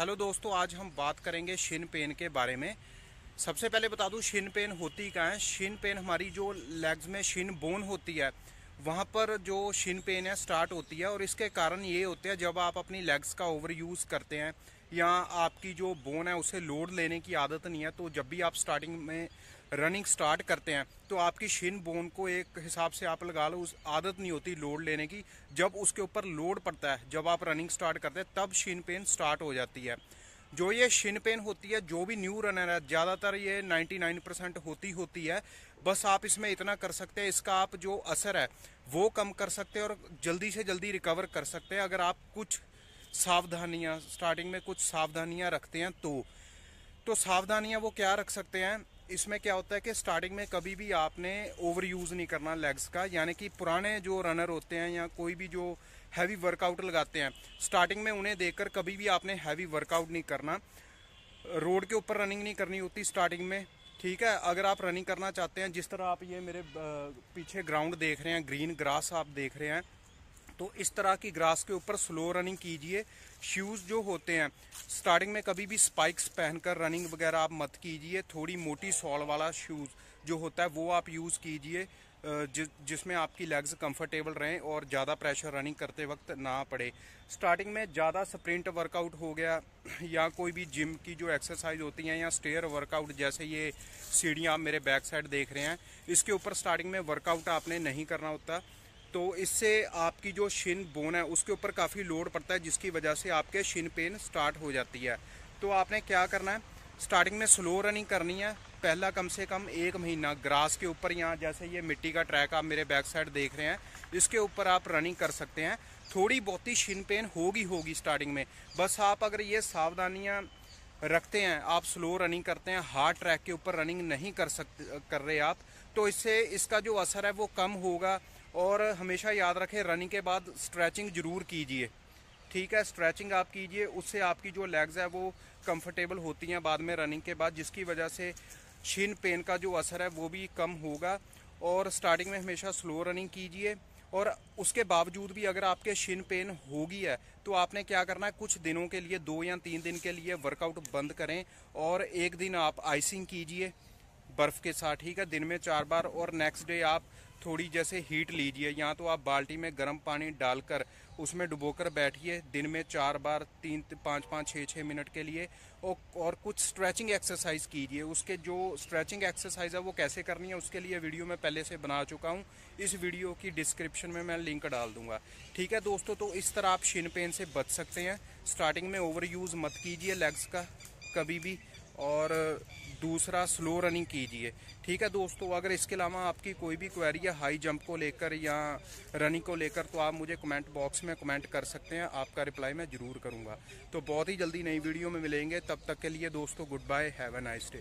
hello दोस्तों आज हम बात करेंगे शिन पेन के बारे में सबसे पहले बता दूं शिन पेन होती क्या है शिन पेन हमारी जो लेग्स में शिन बोन होती है वहाँ पर जो शिन पेन है स्टार्ट होती है और इसके कारण ये होते हैं जब आप अपनी लेग्स का ओवर यूज़ करते हैं या आपकी जो बोन है उसे लोड लेने की आदत नहीं है तो जब भी आप स्टार्टिंग में रनिंग स्टार्ट करते हैं तो आपकी शिन बोन को एक हिसाब से आप लगा लो उस आदत नहीं होती लोड लेने की जब उसके ऊपर लोड पड़ता है जब आप रनिंग स्टार्ट करते हैं तब शिन पेन स्टार्ट हो जाती है जो ये शिन पेन होती है जो भी न्यू रनर है ज़्यादातर ये 99 परसेंट होती होती है बस आप इसमें इतना कर सकते हैं इसका आप जो असर है वो कम कर सकते हैं और जल्दी से जल्दी रिकवर कर सकते हैं अगर आप कुछ सावधानियाँ स्टार्टिंग में कुछ सावधानियाँ रखते हैं तो, तो सावधानियाँ वो क्या रख सकते हैं इसमें क्या होता है कि स्टार्टिंग में कभी भी आपने ओवर यूज़ नहीं करना लेग्स का यानी कि पुराने जो रनर होते हैं या कोई भी जो हैवी वर्कआउट लगाते हैं स्टार्टिंग में उन्हें देखकर कभी भी आपने हैवी वर्कआउट नहीं करना रोड के ऊपर रनिंग नहीं करनी होती स्टार्टिंग में ठीक है अगर आप रनिंग करना चाहते हैं जिस तरह आप ये मेरे पीछे ग्राउंड देख रहे हैं ग्रीन ग्रास आप देख रहे हैं तो इस तरह की ग्रास के ऊपर स्लो रनिंग कीजिए शूज़ जो होते हैं स्टार्टिंग में कभी भी स्पाइक्स पहनकर रनिंग वगैरह आप मत कीजिए थोड़ी मोटी सॉल वाला शूज़ जो होता है वो आप यूज़ कीजिए जि, जिसमें आपकी लेग्स कंफर्टेबल रहें और ज़्यादा प्रेशर रनिंग करते वक्त ना पड़े स्टार्टिंग में ज़्यादा स्प्रिंट वर्कआउट हो गया या कोई भी जिम की जो एक्सरसाइज होती हैं या स्टेयर वर्कआउट जैसे ये सीढ़ियाँ आप मेरे बैक साइड देख रहे हैं इसके ऊपर स्टार्टिंग में वर्कआउट आपने नहीं करना होता तो इससे आपकी जो शिन बोन है उसके ऊपर काफ़ी लोड पड़ता है जिसकी वजह से आपके शिन पेन स्टार्ट हो जाती है तो आपने क्या करना है स्टार्टिंग में स्लो रनिंग करनी है पहला कम से कम एक महीना ग्रास के ऊपर यहाँ जैसे ये मिट्टी का ट्रैक आप मेरे बैक साइड देख रहे हैं इसके ऊपर आप रनिंग कर सकते हैं थोड़ी बहुत ही शिन पेन होगी होगी स्टार्टिंग में बस आप अगर ये सावधानियाँ रखते हैं आप स्लो रनिंग करते हैं हार्ड ट्रैक के ऊपर रनिंग नहीं कर सकते कर रहे आप तो इससे इसका जो असर है वो कम होगा और हमेशा याद रखें रनिंग के बाद स्ट्रेचिंग ज़रूर कीजिए ठीक है स्ट्रेचिंग आप कीजिए उससे आपकी जो लेग्स है वो कंफर्टेबल होती हैं बाद में रनिंग के बाद जिसकी वजह से शिन पेन का जो असर है वो भी कम होगा और स्टार्टिंग में हमेशा स्लो रनिंग कीजिए और उसके बावजूद भी अगर आपके शिन पेन होगी है तो आपने क्या करना है कुछ दिनों के लिए दो या तीन दिन के लिए वर्कआउट बंद करें और एक दिन आप आइसिंग कीजिए बर्फ़ के साथ ठीक है दिन में चार बार और नेक्स्ट डे आप थोड़ी जैसे हीट लीजिए या तो आप बाल्टी में गर्म पानी डालकर उसमें डुबोकर बैठिए दिन में चार बार तीन पाँच पाँच छः छः मिनट के लिए और कुछ स्ट्रेचिंग एक्सरसाइज कीजिए उसके जो स्ट्रेचिंग एक्सरसाइज है वो कैसे करनी है उसके लिए वीडियो मैं पहले से बना चुका हूँ इस वीडियो की डिस्क्रिप्शन में मैं लिंक डाल दूंगा ठीक है दोस्तों तो इस तरह आप शिन पेन से बच सकते हैं स्टार्टिंग में ओवर यूज़ मत कीजिए लेग्स का कभी भी और दूसरा स्लो रनिंग कीजिए ठीक है दोस्तों अगर इसके अलावा आपकी कोई भी क्वेरी है हाई जंप को लेकर या रनिंग को लेकर तो आप मुझे कमेंट बॉक्स में कमेंट कर सकते हैं आपका रिप्लाई मैं ज़रूर करूँगा तो बहुत ही जल्दी नई वीडियो में मिलेंगे तब तक के लिए दोस्तों goodbye have a nice day